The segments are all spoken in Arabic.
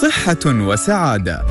صحة وسعادة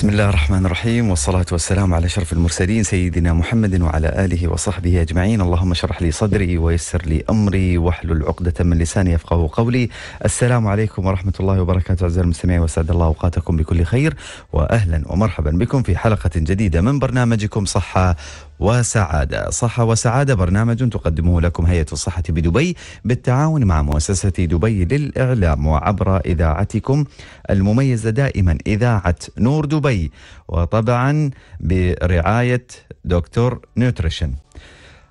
بسم الله الرحمن الرحيم والصلاة والسلام على شرف المرسلين سيدنا محمد وعلى آله وصحبه أجمعين اللهم اشرح لي صدري ويسر لي أمري واحلل عقدة من لساني يفقه قولي السلام عليكم ورحمة الله وبركاته أعزائي المستمعين وسعد الله أوقاتكم بكل خير وأهلا ومرحبا بكم في حلقة جديدة من برنامجكم صحة وسعادة صحة وسعادة برنامج تقدمه لكم هيئة الصحة بدبي بالتعاون مع مؤسسة دبي للإعلام وعبر إذاعتكم المميزة دائما إذاعة نور دبي وطبعا برعاية دكتور نيوتريشن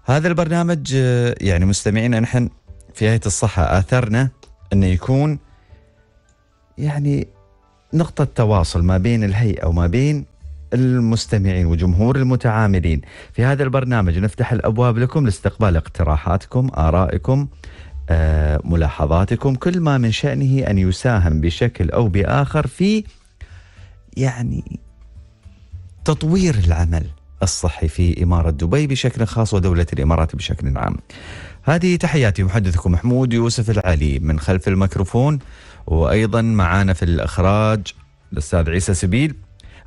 هذا البرنامج يعني مستمعينا نحن في هيئة الصحة آثرنا أنه يكون يعني نقطة تواصل ما بين الهيئة وما بين المستمعين وجمهور المتعاملين في هذا البرنامج نفتح الابواب لكم لاستقبال اقتراحاتكم ارائكم آه، ملاحظاتكم كل ما من شأنه أن يساهم بشكل أو بآخر في يعني تطوير العمل الصحي في إمارة دبي بشكل خاص ودولة الإمارات بشكل عام هذه تحياتي محدثكم محمود يوسف العلي من خلف الميكروفون وأيضا معانا في الإخراج الأستاذ عيسى سبيل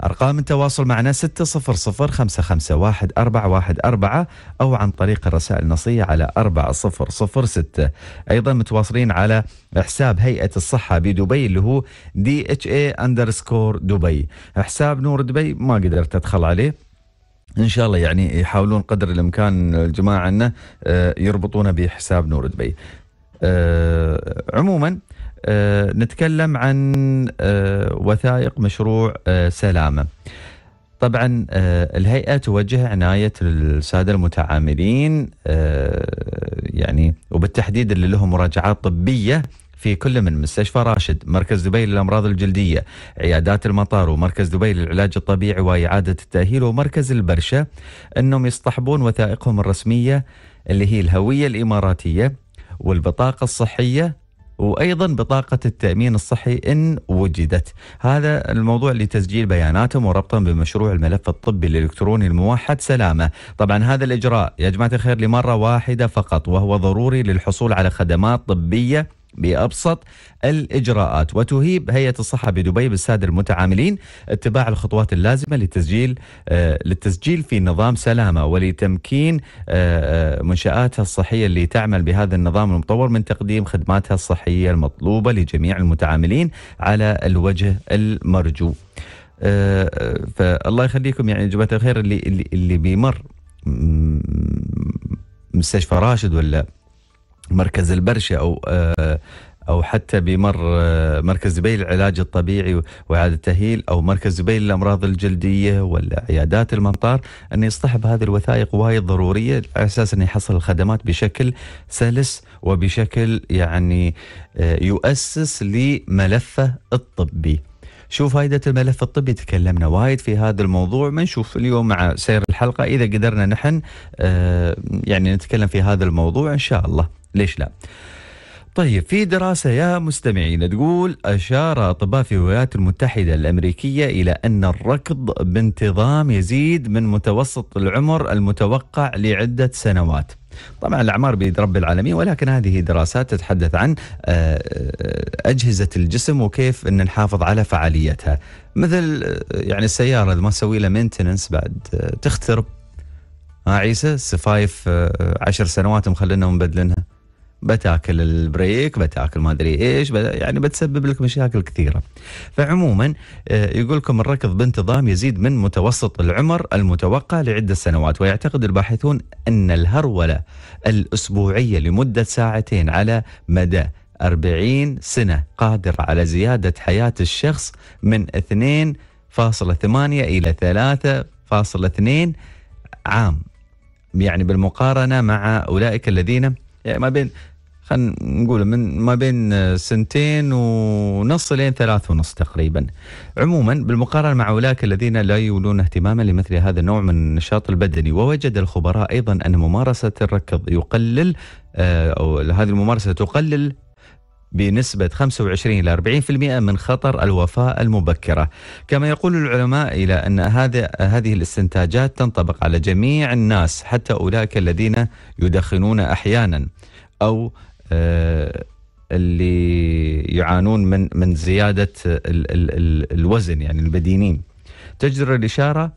أرقام التواصل معنا 600 أو عن طريق الرسائل النصية على 4006 أيضا متواصلين على حساب هيئة الصحة بدبي اللي هو دي اتش اي اندرسكور دبي حساب نور دبي ما قدرت أدخل عليه ان شاء الله يعني يحاولون قدر الامكان الجماعه انه آه، يربطونه بحساب نور دبي. آه، عموما آه، نتكلم عن آه، وثائق مشروع آه، سلامه. طبعا الهيئه توجه عنايه الساده المتعاملين يعني وبالتحديد اللي لهم مراجعات طبيه في كل من مستشفى راشد، مركز دبي للامراض الجلديه، عيادات المطار ومركز دبي للعلاج الطبيعي واعاده التاهيل ومركز البرشه انهم يصطحبون وثائقهم الرسميه اللي هي الهويه الاماراتيه والبطاقه الصحيه وايضا بطاقه التامين الصحي ان وجدت. هذا الموضوع لتسجيل بياناتهم وربطهم بمشروع الملف الطبي الالكتروني الموحد سلامه. طبعا هذا الاجراء يا جماعه الخير لمره واحده فقط وهو ضروري للحصول على خدمات طبيه بأبسط الإجراءات وتهيب هيئة الصحة بدبي بالسادة المتعاملين اتباع الخطوات اللازمة للتسجيل آه، للتسجيل في نظام سلامة ولتمكين آه، آه، منشآتها الصحية اللي تعمل بهذا النظام المطور من تقديم خدماتها الصحية المطلوبة لجميع المتعاملين على الوجه المرجو فالله يخليكم يعني جماعة الخير اللي اللي, اللي بيمر مستشفى راشد ولا مركز البرشة أو آه، أو حتى بمر آه، مركز دبي العلاج الطبيعي وإعادة التأهيل أو مركز دبي للأمراض الجلدية ولا عيادات الممطار أن يصطحب هذه الوثائق وايد ضرورية على أساس أن يحصل الخدمات بشكل سلس وبشكل يعني آه، يؤسس لملفه الطبي شو فائدة الملف الطبي تكلمنا وايد في هذا الموضوع ما نشوف اليوم مع سير الحلقة إذا قدرنا نحن يعني نتكلم في هذا الموضوع إن شاء الله ليش لا طيب في دراسة يا مستمعين تقول أشار أطباء في الولايات المتحدة الأمريكية إلى أن الركض بانتظام يزيد من متوسط العمر المتوقع لعدة سنوات طبعا الأعمار بيد رب العالمين ولكن هذه دراسات تتحدث عن آه، آه، أجهزة الجسم وكيف أن نحافظ على فعاليتها مثل آه، يعني السيارة إذا ما تسوي لها مينتننس بعد تخترب ها عيسى السفايف عشر سنوات مخلينهم مبدلينها بتاكل البريك بتاكل ما ادري ايش يعني بتسبب لك مشاكل كثيره فعموما آه، يقول لكم الركض بانتظام يزيد من متوسط العمر المتوقع لعده سنوات ويعتقد الباحثون ان الهروله الاسبوعيه لمده ساعتين على مدى 40 سنه قادر على زياده حياه الشخص من 2.8 الى 3.2 عام يعني بالمقارنه مع اولئك الذين يعني ما بين خلينا نقول من ما بين آه، سنتين ونص لين ثلاث ونص تقريبا عموما بالمقارنة مع أولئك الذين لا يولون اهتماما لمثل هذا النوع من النشاط البدني ووجد الخبراء أيضا أن ممارسة الركض يقلل آه، أو هذه الممارسة تقلل بنسبة 25 إلى 40% من خطر الوفاة المبكرة كما يقول العلماء إلى أن هذا هذه الاستنتاجات تنطبق على جميع الناس حتى أولئك الذين يدخنون أحيانا أو آه، اللي يعانون من من زياده الوزن يعني البدينين تجدر الاشاره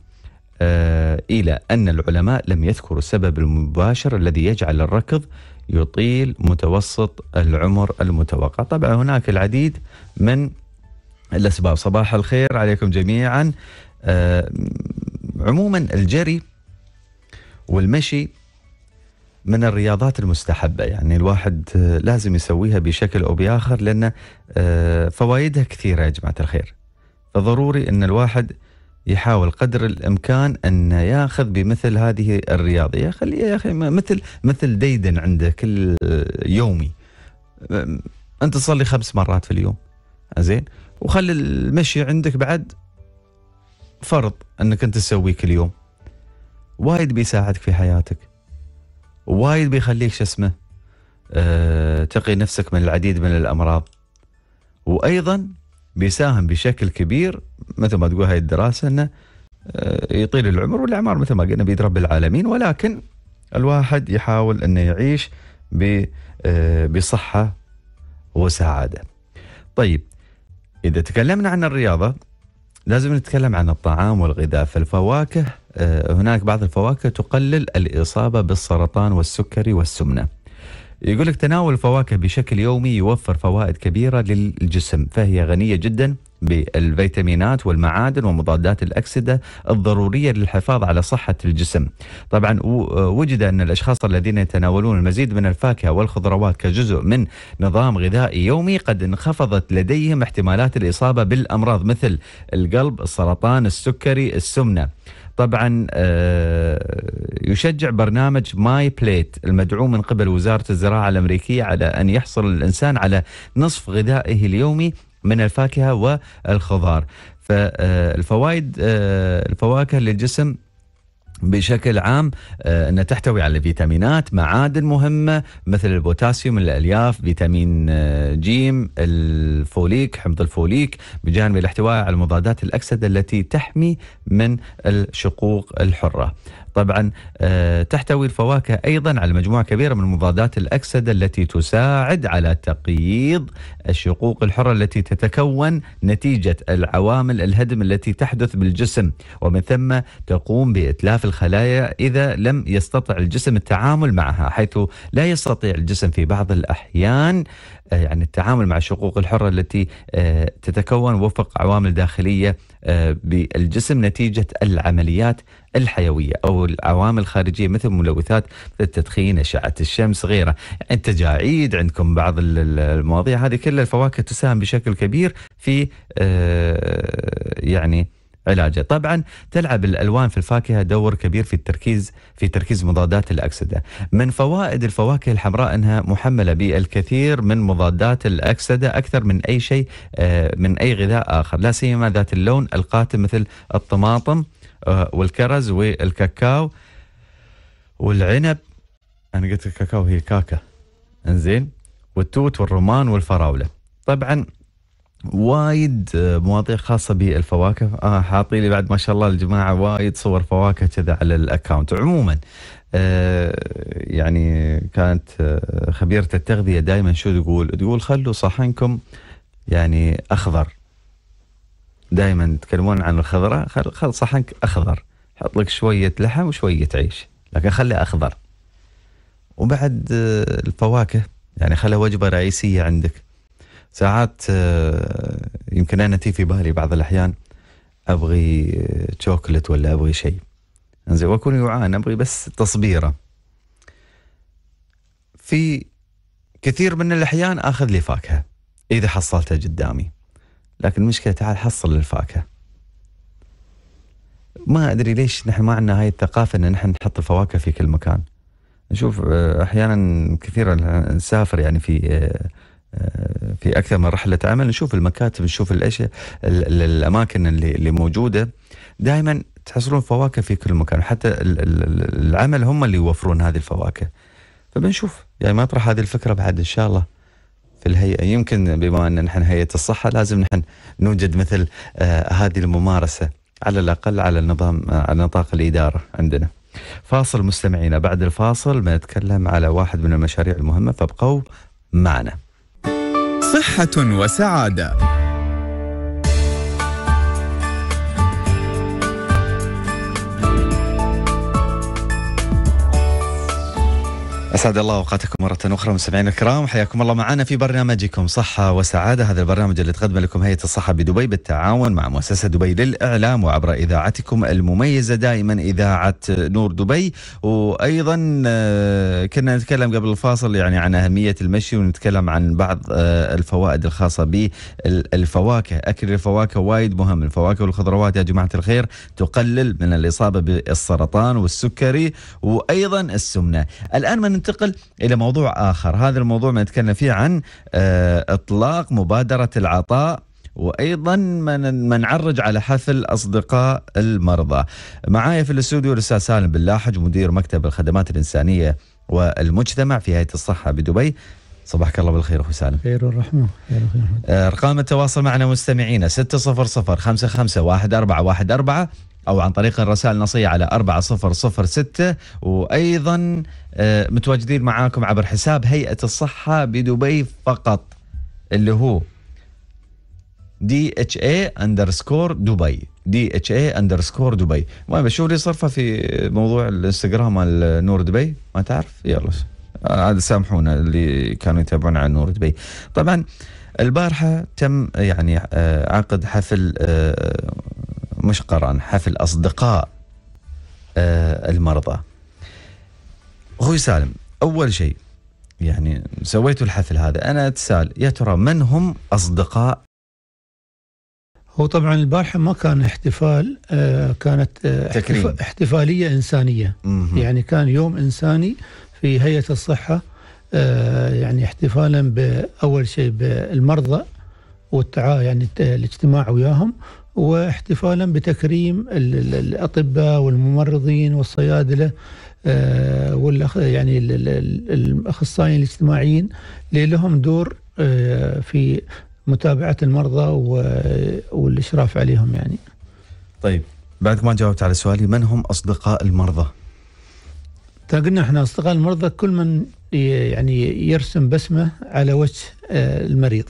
آه، الى ان العلماء لم يذكروا السبب المباشر الذي يجعل الركض يطيل متوسط العمر المتوقع طبعا هناك العديد من الاسباب صباح الخير عليكم جميعا آه، عموما الجري والمشي من الرياضات المستحبة يعني الواحد آه، لازم يسويها بشكل أو بآخر لأن آه، فوائدها كثيرة يا جماعة الخير فضروري أن الواحد يحاول قدر الامكان ان ياخذ بمثل هذه الرياضه يا اخي يا اخي مثل مثل ديدن عنده كل آه، يومي انت تصلي خمس مرات في اليوم زين وخلي المشي عندك بعد فرض انك انت تسويه كل يوم وايد بيساعدك في حياتك وايد بيخليك شو اسمه أه تقي نفسك من العديد من الامراض وايضا بيساهم بشكل كبير مثل ما تقول هاي الدراسه انه أه يطيل العمر والاعمار مثل ما قلنا بيد رب العالمين ولكن الواحد يحاول انه يعيش آه، بصحه وسعاده. طيب اذا تكلمنا عن الرياضه لازم نتكلم عن الطعام والغذاء فالفواكه آه، هناك بعض الفواكه تقلل الإصابة بالسرطان والسكري والسمنة يقول لك تناول الفواكه بشكل يومي يوفر فوائد كبيرة للجسم فهي غنية جدا بالفيتامينات والمعادن ومضادات الأكسدة الضرورية للحفاظ على صحة الجسم طبعا وجد أن الأشخاص الذين يتناولون المزيد من الفاكهة والخضروات كجزء من نظام غذائي يومي قد انخفضت لديهم احتمالات الإصابة بالأمراض مثل القلب السرطان السكري السمنة طبعا آه، يشجع برنامج ماي بليت المدعوم من قبل وزارة الزراعة الأمريكية على أن يحصل الإنسان على نصف غذائه اليومي من الفاكهه والخضار فالفوائد آه، آه، الفواكه للجسم بشكل عام آه، انها تحتوي على فيتامينات، معادن مهمه مثل البوتاسيوم، الالياف، فيتامين جيم، الفوليك، حمض الفوليك، بجانب الاحتواء على مضادات الاكسده التي تحمي من الشقوق الحره. طبعا آه، تحتوي الفواكه أيضا على مجموعة كبيرة من مضادات الأكسدة التي تساعد على تقييض الشقوق الحرة التي تتكون نتيجة العوامل الهدم التي تحدث بالجسم ومن ثم تقوم بإتلاف الخلايا إذا لم يستطع الجسم التعامل معها حيث لا يستطيع الجسم في بعض الأحيان آه، يعني التعامل مع الشقوق الحرة التي آه، تتكون وفق عوامل داخلية بالجسم نتيجة العمليات الحيويه او العوامل الخارجيه مثل ملوثات مثل التدخين، اشعه الشمس، غيرها، التجاعيد، عندكم بعض المواضيع هذه كلها الفواكه تساهم بشكل كبير في آه، يعني علاجه طبعا تلعب الالوان في الفاكهه دور كبير في التركيز في تركيز مضادات الاكسده من فوائد الفواكه الحمراء انها محمله بالكثير من مضادات الاكسده اكثر من اي شيء آه، من اي غذاء اخر لا سيما ذات اللون القاتم مثل الطماطم آه، والكرز والكاكاو والعنب انا قلت الكاكاو هي كاكا انزين والتوت والرمان والفراوله طبعا وايد آه، مواضيع خاصه بالفواكه آه حاطي لي بعد ما شاء الله الجماعه وايد صور فواكه كذا على الاكونت عموما آه يعني كانت آه، خبيره التغذيه دائما شو تقول تقول خلوا صحنكم يعني اخضر دائما يتكلمون عن الخضرة خل خل صحنك اخضر حط لك شويه لحم وشويه عيش لكن خله اخضر وبعد آه، الفواكه يعني خلها وجبه رئيسيه عندك ساعات آه، يمكن انا تي في بالي بعض الاحيان ابغي آه، شوكولت ولا ابغي شيء انزين واكون جوعان ابغي بس تصبيره في كثير من الاحيان اخذ لي فاكهه اذا حصلتها قدامي لكن المشكله تعال حصل الفاكهه ما ادري ليش نحن ما عندنا هاي الثقافه ان نحن نحط الفواكه في كل مكان نشوف آه، احيانا كثيرا نسافر يعني في آه، آه، في اكثر من رحله عمل نشوف المكاتب نشوف الاشياء الاماكن اللي اللي موجوده دائما تحصلون فواكه في كل مكان حتى العمل هم اللي يوفرون هذه الفواكه فبنشوف يعني ما اطرح هذه الفكره بعد ان شاء الله في الهيئه يمكن بما ان نحن هيئه الصحه لازم نحن نوجد مثل آه، هذه الممارسه على الاقل على النظام آه، على نطاق الاداره عندنا. فاصل مستمعينا بعد الفاصل بنتكلم على واحد من المشاريع المهمه فابقوا معنا. صحه وسعاده اسعد الله اوقاتكم مره اخرى مستمعينا الكرام حياكم الله معنا في برنامجكم صحه وسعاده هذا البرنامج اللي تقدم لكم هيئه الصحه بدبي بالتعاون مع مؤسسه دبي للاعلام وعبر اذاعتكم المميزه دائما اذاعه نور دبي وايضا آه، كنا نتكلم قبل الفاصل يعني عن اهميه المشي ونتكلم عن بعض آه، الفوائد الخاصه بالفواكه اكل الفواكه وايد مهم الفواكه والخضروات يا جماعه الخير تقلل من الاصابه بالسرطان والسكري وايضا السمنه الان ما ننتقل الى موضوع اخر، هذا الموضوع ما نتكلم فيه عن آه، اطلاق مبادره العطاء وايضا من نعرج على حفل اصدقاء المرضى. معايا في الاستوديو الاستاذ سالم باللاحج مدير مكتب الخدمات الانسانيه والمجتمع في هيئه الصحه بدبي. صباحك الله بالخير اخو سالم. خير الرحمه آه، ارقام التواصل معنا مستمعينا 600 55 1414 أو عن طريق الرسائل النصية على 4006 وأيضا آه، متواجدين معاكم عبر حساب هيئة الصحة بدبي فقط اللي هو دي اتش اي اندرسكور دبي دي اتش اي اندرسكور دبي المهم بشوف لي صرفه في موضوع الانستغرام مال نور دبي ما تعرف يلا عاد آه، سامحونا اللي كانوا يتابعون على نور دبي طبعا البارحه تم يعني آه، عقد حفل مش قران حفل أصدقاء آه، المرضى أخوي سالم أول شيء يعني سويت الحفل هذا أنا أتسال يا ترى من هم أصدقاء هو طبعا البارحة ما كان احتفال آه، كانت آه، تكريم. احتفالية إنسانية مهم. يعني كان يوم إنساني في هيئة الصحة يعني احتفالا بأول شيء بالمرضى والتعا يعني الاجتماع وياهم واحتفالا بتكريم الاطباء والممرضين والصيادله آه، والأخ يعني الاخصائيين الاجتماعيين اللي لهم دور آه، في متابعه المرضى والاشراف عليهم يعني. طيب بعد ما جاوبت على سؤالي من هم اصدقاء المرضى؟ قلنا احنا اصدقاء المرضى كل من يعني يرسم بسمه على وجه آه، المريض.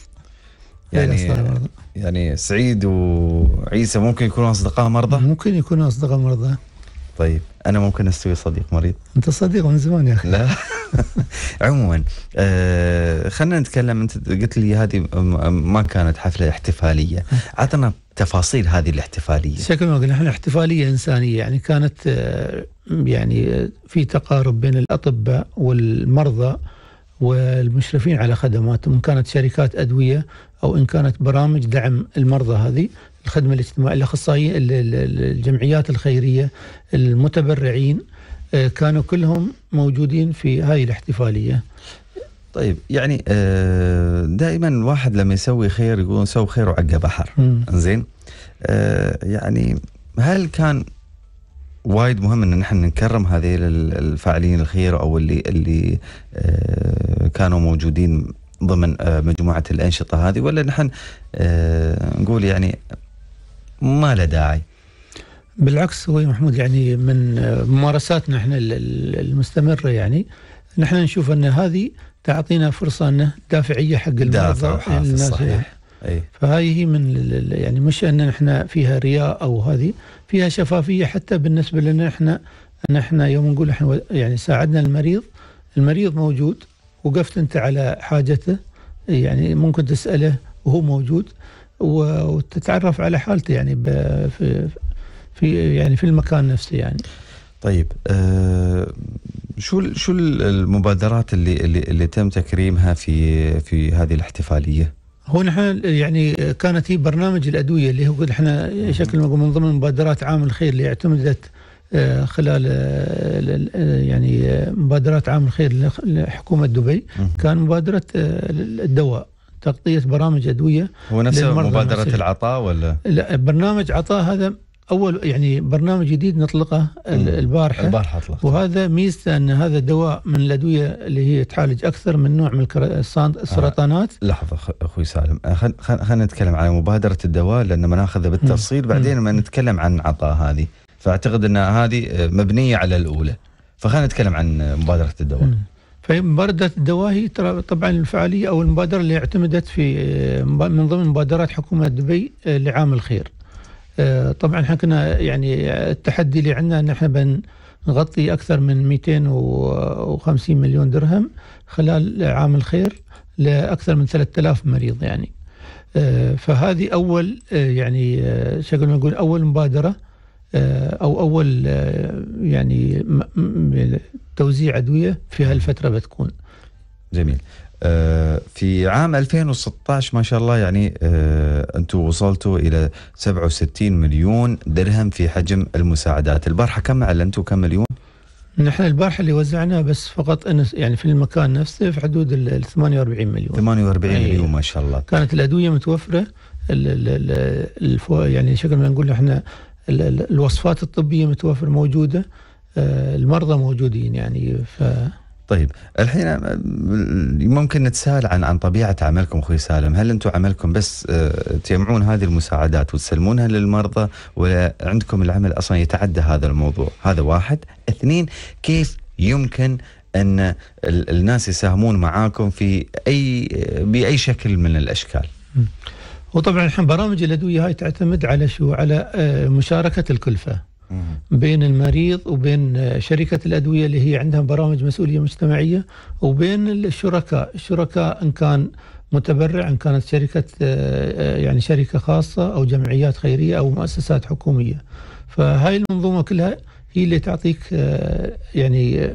إيه، يعني يعني سعيد وعيسى ممكن يكونوا اصدقاء مرضى؟ ممكن يكونوا اصدقاء مرضى طيب انا ممكن استوي صديق مريض انت صديق من زمان يا اخي لا عموما آه خلينا نتكلم انت قلت لي هذه ما كانت حفله احتفاليه عطنا تفاصيل هذه الاحتفاليه شكرا ما قلنا احنا احتفاليه انسانيه يعني كانت آه يعني في تقارب بين الاطباء والمرضى والمشرفين على خدماتهم إن كانت شركات أدوية أو إن كانت برامج دعم المرضى هذه الخدمة الاجتماعية الأخصائية الجمعيات الخيرية المتبرعين آه، كانوا كلهم موجودين في هذه الاحتفالية طيب يعني آه، دائما الواحد لما يسوي خير يقول سوي خير وعقه بحر زين آه، يعني هل كان وايد مهم ان نحن نكرم هذه الفاعلين الخير او اللي اللي آه، كانوا موجودين ضمن آه، مجموعه الانشطه هذه ولا نحن آه، نقول يعني ما له داعي بالعكس هو محمود يعني من ممارساتنا احنا المستمره يعني نحن نشوف ان هذه تعطينا فرصه انه دافعيه حق المرضى دافع الناس صحيح. فهاي هي من يعني مش ان احنا فيها رياء او هذه فيها شفافيه حتى بالنسبه لنا احنا ان احنا يوم نقول احنا يعني ساعدنا المريض المريض موجود وقفت انت على حاجته يعني ممكن تساله وهو موجود وتتعرف على حالته يعني في في يعني في المكان نفسه يعني طيب آه شو شو المبادرات اللي اللي, اللي تم تكريمها في في هذه الاحتفاليه؟ هو نحن يعني كانت هي برنامج الادويه اللي هو احنا شكل من ضمن مبادرات عام الخير اللي اعتمدت آه، خلال آه، يعني آه، مبادرات عام الخير لحكومه دبي كان مبادره الدواء تغطيه برامج ادويه هو نفس مبادره العطاء ولا؟ لا برنامج عطاء هذا اول يعني برنامج جديد نطلقه البارحه البارحه اطلق وهذا ميزته ان هذا دواء من الادويه اللي هي تعالج اكثر من نوع من آه، السرطانات آه لحظه اخوي سالم آه، خلينا نتكلم على مبادره الدواء لان ما ناخذه بالتفصيل بعدين ما نتكلم عن عطاء هذه فاعتقد ان هذه آه، مبنيه على الاولى فخلينا نتكلم عن مبادره الدواء فمبادرة الدواء هي طبعا الفعالية أو المبادرة اللي اعتمدت في من ضمن مبادرات حكومة دبي لعام الخير آه، طبعا احنا كنا يعني التحدي اللي عندنا ان احنا بنغطي اكثر من 250 مليون درهم خلال عام الخير لاكثر من 3000 مريض يعني آه، فهذه اول آه، يعني شكل نقول اول مبادره او اول يعني توزيع ادويه في هالفتره بتكون جميل آه، في عام 2016 ما شاء الله يعني آه، انتم وصلتوا الى 67 مليون درهم في حجم المساعدات، البارحه كم علمتوا كم مليون؟ نحن البارحه اللي وزعناه بس فقط يعني في المكان نفسه في حدود ال 48 مليون 48 يعني مليون ما شاء الله كانت الادويه متوفره الفو يعني شكل ما نقول احنا الوصفات الطبيه متوفره موجوده آه، المرضى موجودين يعني ف طيب الحين ممكن نتساءل عن عن طبيعه عملكم اخوي سالم هل انتم عملكم بس آه، تجمعون هذه المساعدات وتسلمونها للمرضى ولا عندكم العمل اصلا يتعدى هذا الموضوع هذا واحد اثنين كيف يمكن ان الناس يساهمون معاكم في اي باي شكل من الاشكال وطبعا الحين برامج الادويه هاي تعتمد على شو على آه، مشاركه الكلفه بين المريض وبين شركة الأدوية اللي هي عندها برامج مسؤولية مجتمعية وبين الشركاء الشركاء إن كان متبرع إن كانت شركة آه، آه، يعني شركة خاصة أو جمعيات خيرية أو مؤسسات حكومية فهاي المنظومة كلها هي اللي تعطيك آه، يعني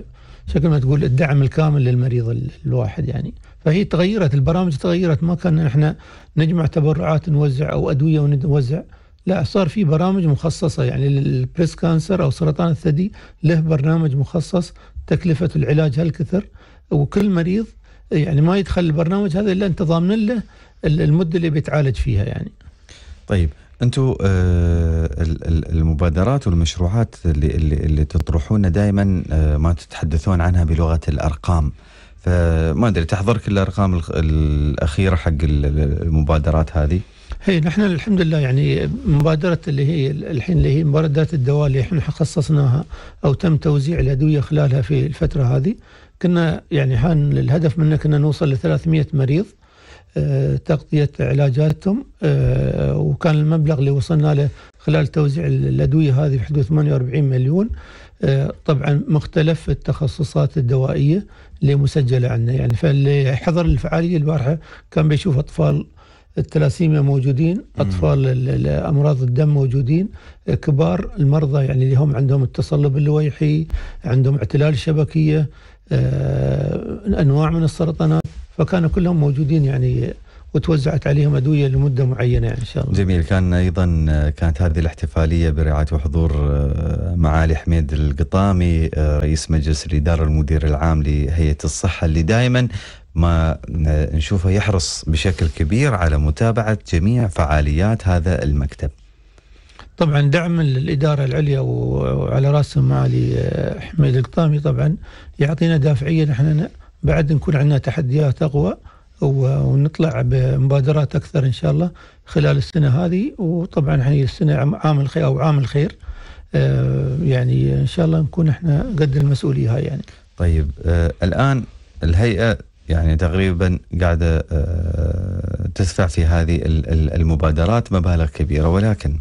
شكل ما تقول الدعم الكامل للمريض الواحد يعني فهي تغيرت البرامج تغيرت ما كان احنا نجمع تبرعات نوزع او ادويه ونوزع لا صار في برامج مخصصة يعني للبريس كانسر أو سرطان الثدي له برنامج مخصص تكلفة العلاج هالكثر وكل مريض يعني ما يدخل البرنامج هذا إلا أنت ضامن له المدة اللي بيتعالج فيها يعني طيب انتم آه، المبادرات والمشروعات اللي اللي, اللي تطرحونها دائما آه، ما تتحدثون عنها بلغه الارقام فما ادري تحضرك الارقام الاخيره حق المبادرات هذه هي إيه، نحن الحمد لله يعني مبادرة اللي هي الحين اللي هي مبادرات الدواء اللي احنا خصصناها او تم توزيع الادوية خلالها في الفترة هذه كنا يعني حان الهدف منه كنا نوصل ل 300 مريض آه، تغطية علاجاتهم آه، وكان المبلغ اللي وصلنا له خلال توزيع الأدوية هذه بحدود 48 مليون آه، طبعا مختلف التخصصات الدوائية اللي مسجلة عندنا يعني فاللي حضر الفعالية البارحة كان بيشوف أطفال التلاسيميا موجودين أطفال أمراض الدم موجودين كبار المرضى يعني اللي هم عندهم التصلب اللويحي عندهم اعتلال شبكية آه، أنواع من السرطانات فكانوا كلهم موجودين يعني وتوزعت عليهم ادويه لمده معينه يعني ان شاء الله. جميل كان ايضا آه، كانت هذه الاحتفاليه برعايه وحضور آه، معالي حميد القطامي رئيس مجلس الاداره المدير العام لهيئه الصحه اللي دائما ما نشوفه يحرص بشكل كبير على متابعة جميع فعاليات هذا المكتب طبعا دعم الإدارة العليا وعلى رأسهم معالي آه، حميد القطامي طبعا يعطينا دافعية نحن بعد نكون عندنا تحديات أقوى ونطلع بمبادرات أكثر إن شاء الله خلال السنة هذه وطبعا هي السنة عام الخير أو عام الخير آه، يعني إن شاء الله نكون إحنا قد المسؤولية هاي يعني طيب آه، الآن الهيئة يعني تقريبا قاعدة آه، تدفع في هذه المبادرات مبالغ كبيرة ولكن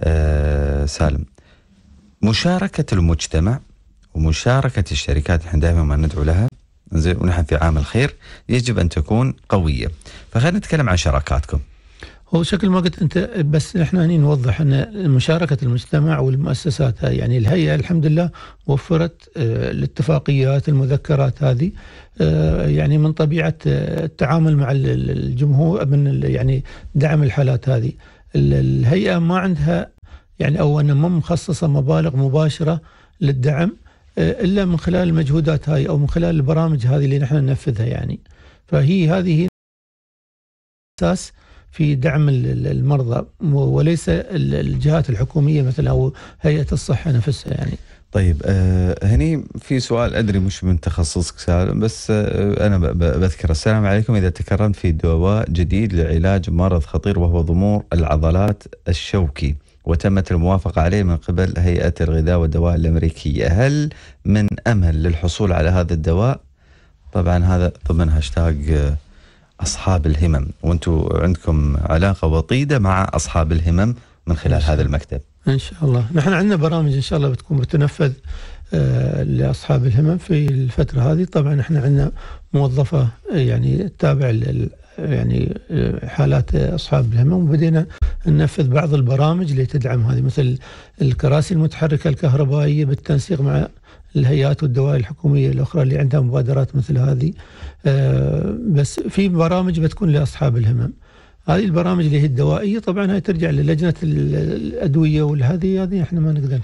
آه، سالم مشاركة المجتمع ومشاركة الشركات احنا دائما ما ندعو لها ونحن في عام الخير يجب أن تكون قوية فخلينا نتكلم عن شراكاتكم هو شكل ما قلت انت بس احنا هني نوضح ان مشاركه المجتمع والمؤسسات هاي يعني الهيئه الحمد لله وفرت آه، الاتفاقيات المذكرات هذه آه، يعني من طبيعه آه، التعامل مع الجمهور من يعني دعم الحالات هذه الهيئه ما عندها يعني او ان ما مخصصه مبالغ مباشره للدعم الا من خلال المجهودات هاي او من خلال البرامج هذه اللي نحن ننفذها يعني فهي هذه اساس في دعم المرضى وليس الجهات الحكوميه مثلا او هيئه الصحه نفسها يعني. طيب آه، هني في سؤال ادري مش من تخصصك سالم بس آه، انا بذكر السلام عليكم اذا تكرمت في دواء جديد لعلاج مرض خطير وهو ضمور العضلات الشوكي وتمت الموافقه عليه من قبل هيئه الغذاء والدواء الامريكيه، هل من امل للحصول على هذا الدواء؟ طبعا هذا ضمن هاشتاج آه، أصحاب الهمم وأنتم عندكم علاقة وطيدة مع أصحاب الهمم من خلال هذا المكتب إن شاء الله نحن عندنا برامج إن شاء الله بتكون بتنفذ آه، لأصحاب الهمم في الفترة هذه طبعا احنا عندنا موظفة يعني تتابع يعني آه، حالات اصحاب الهمم وبدينا ننفذ بعض البرامج اللي تدعم هذه مثل الكراسي المتحركه الكهربائيه بالتنسيق مع الهيئات والدوائر الحكومية الأخرى اللي عندها مبادرات مثل هذه آه، بس في برامج بتكون لأصحاب الهمم هذه البرامج اللي هي الدوائيه طبعا هي ترجع للجنه الادويه والهذه هذه احنا ما نقدر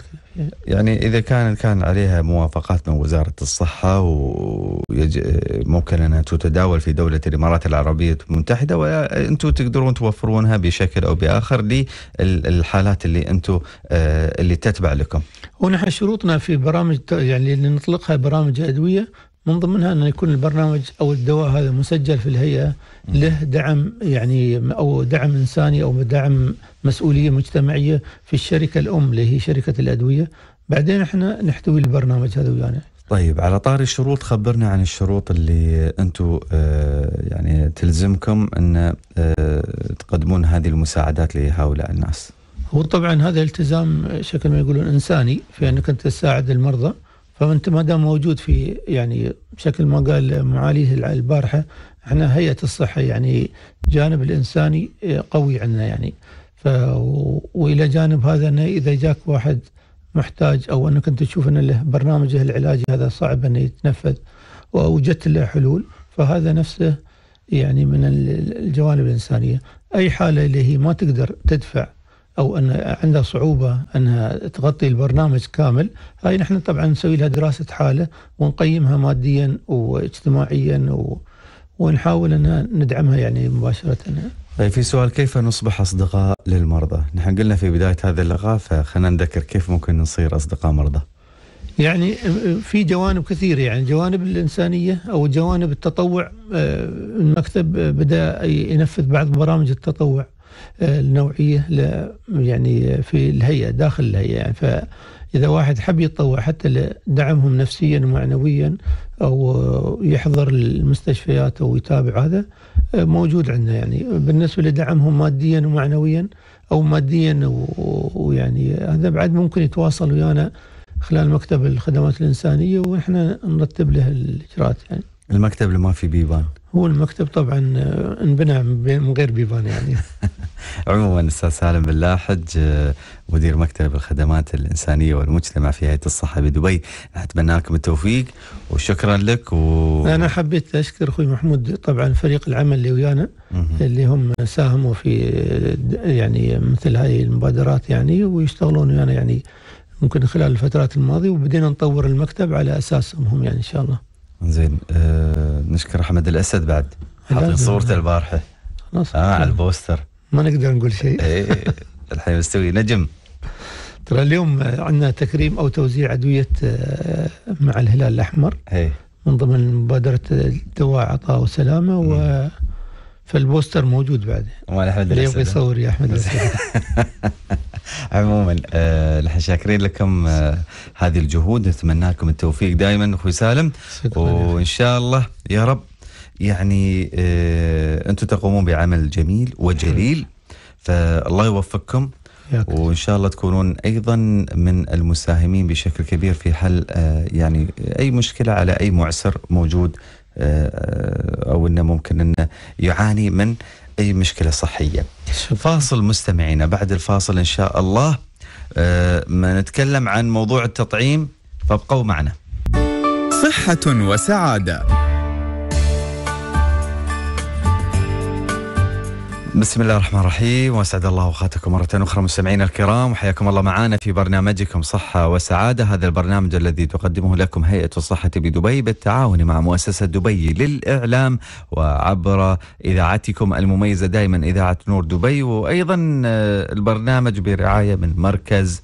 يعني اذا كان كان عليها موافقات من وزاره الصحه وممكن انها تتداول في دوله الامارات العربيه المتحده وانتم تقدرون توفرونها بشكل او باخر للحالات اللي انتم آه، اللي تتبع لكم. ونحن شروطنا في برامج يعني اللي نطلقها برامج ادويه من ضمنها أن يكون البرنامج أو الدواء هذا مسجل في الهيئة له دعم يعني أو دعم إنساني أو دعم مسؤولية مجتمعية في الشركة الأم اللي هي شركة الأدوية بعدين احنا نحتوي البرنامج هذا ويانا طيب على طار الشروط خبرنا عن الشروط اللي انتم آه يعني تلزمكم ان آه تقدمون هذه المساعدات لهؤلاء الناس. هو طبعا هذا التزام شكل ما يقولون انساني في انك انت تساعد المرضى فانت ما دام موجود في يعني بشكل ما قال معاليه البارحه احنا هيئه الصحه يعني جانب الانساني آه، قوي عندنا يعني ف والى جانب هذا انه اذا جاك واحد محتاج او انك انت تشوف ان له برنامجه العلاجي هذا صعب انه يتنفذ ووجدت له حلول فهذا نفسه يعني من الجوانب الانسانيه اي حاله اللي هي ما تقدر تدفع او ان عندها صعوبه انها تغطي البرنامج كامل هاي نحن طبعا نسوي لها دراسه حاله ونقيمها ماديا واجتماعيا و... ونحاول ان ندعمها يعني مباشره طيب في سؤال كيف نصبح اصدقاء للمرضى؟ نحن قلنا في بدايه هذا اللقاء فخلينا نذكر كيف ممكن نصير اصدقاء مرضى. يعني آه، في جوانب كثيره يعني جوانب الانسانيه او جوانب التطوع آه، المكتب بدا ينفذ بعض برامج التطوع النوعيه يعني في الهيئه داخل الهيئه يعني فاذا واحد حب يتطوع حتى لدعمهم نفسيا ومعنويا او يحضر المستشفيات او يتابع هذا موجود عندنا يعني بالنسبه لدعمهم ماديا ومعنويا او ماديا ويعني هذا بعد ممكن يتواصل ويانا خلال مكتب الخدمات الانسانيه ونحن نرتب له الاجراءات يعني. المكتب اللي ما في بيبان. هو المكتب طبعا آه، انبنى من غير بيبان يعني. عموما استاذ سالم بلاحج آه، مدير مكتب الخدمات الانسانيه والمجتمع في هيئه الصحه بدبي اتمنى لكم التوفيق وشكرا لك و... انا حبيت اشكر اخوي محمود طبعا فريق العمل اللي ويانا اللي هم ساهموا في آه، يعني مثل هذه المبادرات يعني ويشتغلون ويانا يعني ممكن خلال الفترات الماضيه وبدينا نطور المكتب على اساسهم هم يعني ان شاء الله زين أه نشكر احمد الاسد بعد حاطين صورته البارحه آه على البوستر ما نقدر نقول شيء إيه،, إيه،, ايه الحين مستوي نجم ترى اليوم عندنا تكريم او توزيع ادويه آه، مع الهلال الاحمر ايه من ضمن مبادره الدواء عطاء وسلامه و فالبوستر موجود بعد مال احمد اللي يبغى يصور يا احمد عموما آه، نحن آه شاكرين لكم آه هذه الجهود نتمنى لكم التوفيق دائما اخوي سالم وان شاء الله يا رب يعني آه، انتم تقومون بعمل جميل وجليل فالله يوفقكم وان شاء الله تكونون ايضا من المساهمين بشكل كبير في حل آه، يعني اي مشكله على اي معسر موجود آه، او انه ممكن انه يعاني من اي مشكله صحيه. فاصل مستمعينا بعد الفاصل ان شاء الله ما نتكلم عن موضوع التطعيم فابقوا معنا. صحه وسعاده بسم الله الرحمن الرحيم واسعد الله اوقاتكم مره اخرى مستمعينا الكرام وحياكم الله معنا في برنامجكم صحه وسعاده هذا البرنامج الذي تقدمه لكم هيئه الصحه بدبي بالتعاون مع مؤسسه دبي للاعلام وعبر اذاعتكم المميزه دائما اذاعه نور دبي وايضا آه، البرنامج برعايه من مركز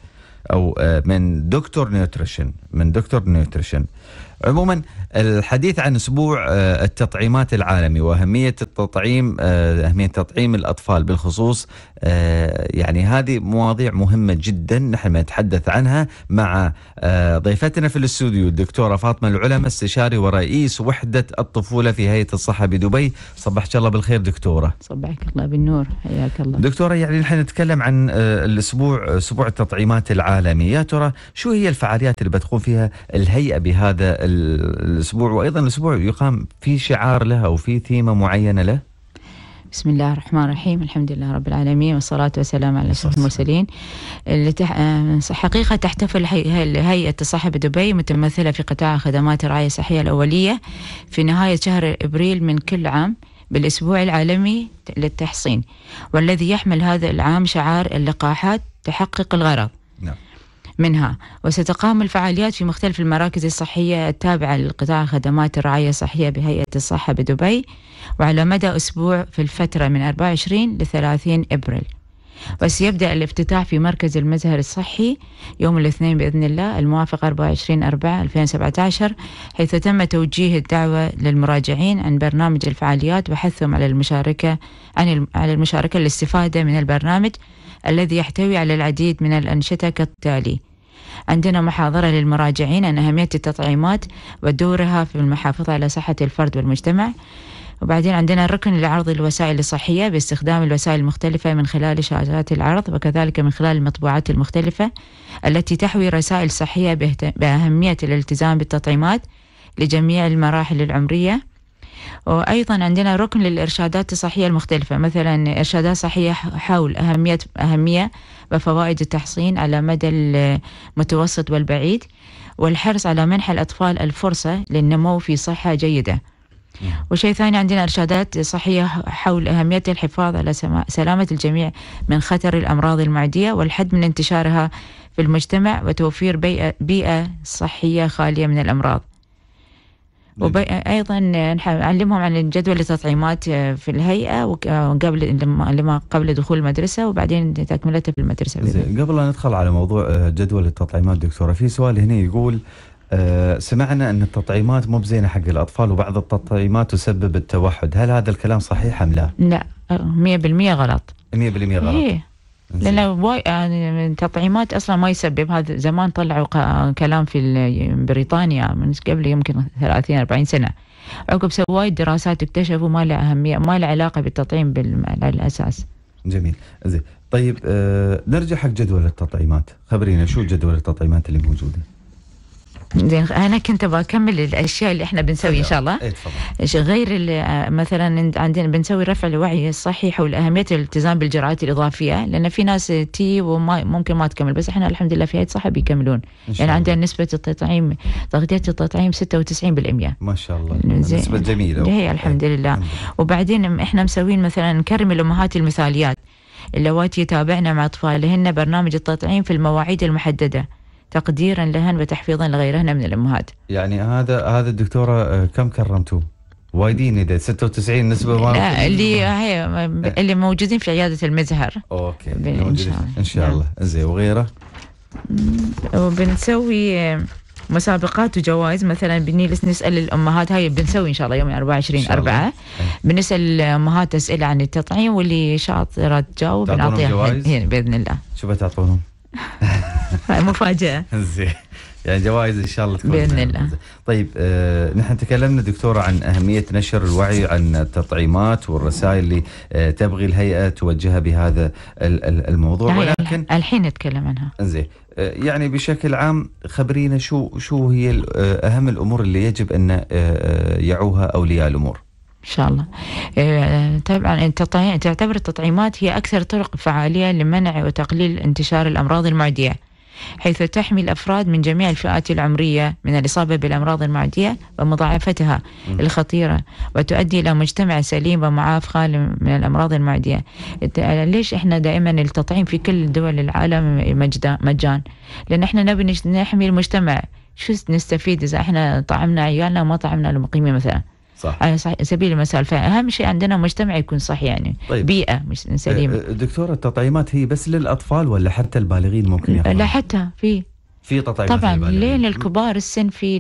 او آه، من دكتور نيوتريشن من دكتور نيوتريشن عموما الحديث عن اسبوع آه، التطعيمات العالمي واهميه التطعيم آه، اهميه تطعيم الاطفال بالخصوص آه، يعني هذه مواضيع مهمة جدا نحن نتحدث عنها مع آه، ضيفتنا في الاستوديو الدكتورة فاطمة العلمة استشاري ورئيس وحدة الطفولة في هيئة الصحة بدبي صبحك الله بالخير دكتورة صبحك الله بالنور حياك الله دكتورة يعني نحن نتكلم عن آه، الأسبوع أسبوع التطعيمات العالمي يا ترى شو هي الفعاليات اللي بتقوم فيها الهيئة بهذا الأسبوع وأيضا الأسبوع يقام في شعار لها وفي ثيمة معينة له بسم الله الرحمن الرحيم الحمد لله رب العالمين والصلاة والسلام على أشرف المرسلين آه، حقيقة تحتفل هيئة الصحة بدبي متمثلة في قطاع خدمات الرعاية الصحية الأولية في نهاية شهر إبريل من كل عام بالأسبوع العالمي للتحصين والذي يحمل هذا العام شعار اللقاحات تحقق الغرض منها وستقام الفعاليات في مختلف المراكز الصحية التابعة لقطاع خدمات الرعاية الصحية بهيئة الصحة بدبي وعلى مدى أسبوع في الفترة من 24 ل 30 إبريل وسيبدأ الافتتاح في مركز المزهر الصحي يوم الاثنين بإذن الله الموافق 24 أربعة 2017 حيث تم توجيه الدعوة للمراجعين عن برنامج الفعاليات وحثهم على المشاركة عن على المشاركة للاستفادة من البرنامج الذي يحتوي على العديد من الأنشطة كالتالي عندنا محاضرة للمراجعين عن أهمية التطعيمات ودورها في المحافظة على صحة الفرد والمجتمع وبعدين عندنا الركن لعرض الوسائل الصحية باستخدام الوسائل المختلفة من خلال شاشات العرض وكذلك من خلال المطبوعات المختلفة التي تحوي رسائل صحية بأهمية الالتزام بالتطعيمات لجميع المراحل العمرية وأيضا عندنا ركن للإرشادات الصحية المختلفة مثلا إرشادات صحية حول أهمية أهمية وفوائد التحصين على مدى المتوسط والبعيد والحرص على منح الأطفال الفرصة للنمو في صحة جيدة نعم. وشيء ثاني عندنا إرشادات صحية حول أهمية الحفاظ على سلامة الجميع من خطر الأمراض المعدية والحد من انتشارها في المجتمع وتوفير بيئة صحية خالية من الأمراض وايضا نعم. نعلمهم عن جدول التطعيمات آه، في الهيئه وقبل آه، لما قبل دخول المدرسه وبعدين تكملته في المدرسه قبل لا ندخل على موضوع آه، جدول التطعيمات دكتوره في سؤال هنا يقول سمعنا ان التطعيمات مو بزينه حق الاطفال وبعض التطعيمات تسبب التوحد، هل هذا الكلام صحيح ام لا؟ لا 100% غلط 100% غلط إيه. لانه يعني تطعيمات اصلا ما يسبب هذا زمان طلعوا كلام في بريطانيا من قبل يمكن 30 40 سنه عقب سووا وايد دراسات اكتشفوا ما له اهميه ما له علاقه بالتطعيم بالاساس. جميل زين طيب آه نرجع حق جدول التطعيمات خبرينا شو جدول التطعيمات اللي موجوده؟ زين انا كنت ابغى اكمل الاشياء اللي احنا بنسوي ان شاء الله إيه غير مثلا عندنا بنسوي رفع الوعي الصحي حول اهميه الالتزام بالجرعات الاضافيه لان في ناس تي وما ممكن ما تكمل بس احنا الحمد لله في هيئه صحه بيكملون يعني عندنا نسبه التطعيم تغطيه التطعيم 96% ما شاء الله زي نسبه جميله هي إيه، الحمد إيه. لله وبعدين احنا مسوين مثلا نكرم الامهات المثاليات اللواتي يتابعن مع اطفالهن برنامج التطعيم في المواعيد المحدده تقديرا لهن وتحفيظا لغيرهن من الامهات. يعني هذا هذا الدكتوره آه، كم كرمتوه؟ وايدين اذا 96 نسبه ما لا اللي هي آه. اللي موجودين في عياده المزهر اوكي ان شاء الله ان شاء الله نعم. زين وغيره وبنسوي آه، مسابقات وجوائز مثلا بنجلس نسال الامهات هاي بنسوي ان شاء الله يوم 24 4 إيه. بنسال الامهات اسئله عن التطعيم واللي شاطره تجاوب بنعطيها باذن الله شو بتعطونهم؟ هاي مفاجأة زين يعني جوائز ان شاء الله تكون باذن الله طيب آه نحن تكلمنا دكتوره عن اهميه نشر الوعي عن التطعيمات والرسائل اللي آه تبغي الهيئه توجهها بهذا الموضوع ولكن الحين نتكلم عنها زين آه، يعني بشكل عام خبرينا شو شو هي آه، اهم الامور اللي يجب ان آه، يعوها اولياء الامور ان شاء الله آه، طبعا تعتبر التطعيمات هي اكثر طرق فعاليه لمنع وتقليل انتشار الامراض المعديه حيث تحمي الافراد من جميع الفئات العمريه من الاصابه بالامراض المعديه ومضاعفتها الخطيره وتؤدي الى مجتمع سليم ومعاف خالي من الامراض المعديه آه، ليش احنا دائما التطعيم في كل دول العالم مجان لان احنا نبي نحمي المجتمع شو نستفيد اذا احنا طعمنا عيالنا وما طعمنا المقيمين مثلا صح. على سبيل المثال فاهم شيء عندنا مجتمع يكون صح يعني طيب. بيئه مش سليمه أه، أه، دكتوره التطعيمات هي بس للاطفال ولا حتى البالغين ممكن ياخذون لا حتى في في تطعيمات طبعا لين الكبار السن في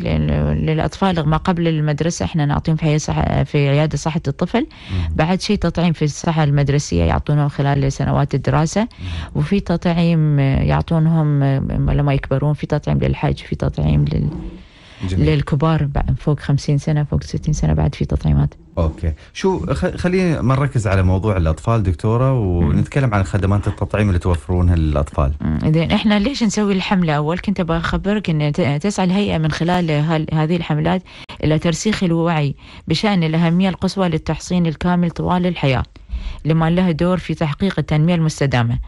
للاطفال ما قبل المدرسه احنا نعطيهم في صح في عياده صحه الطفل مم. بعد شيء تطعيم في الصحه المدرسيه يعطونهم خلال سنوات الدراسه مم. وفي تطعيم يعطونهم لما يكبرون في تطعيم للحج في تطعيم لل جميل. للكبار فوق 50 سنه فوق 60 سنه بعد في تطعيمات اوكي شو خلينا ما نركز على موضوع الاطفال دكتوره ونتكلم عن خدمات التطعيم اللي توفرونها للاطفال اذا احنا ليش نسوي الحمله اول كنت ابغى اخبرك ان تسعى الهيئه من خلال هذه الحملات الى ترسيخ الوعي بشان الاهميه القصوى للتحصين الكامل طوال الحياه لما له دور في تحقيق التنميه المستدامه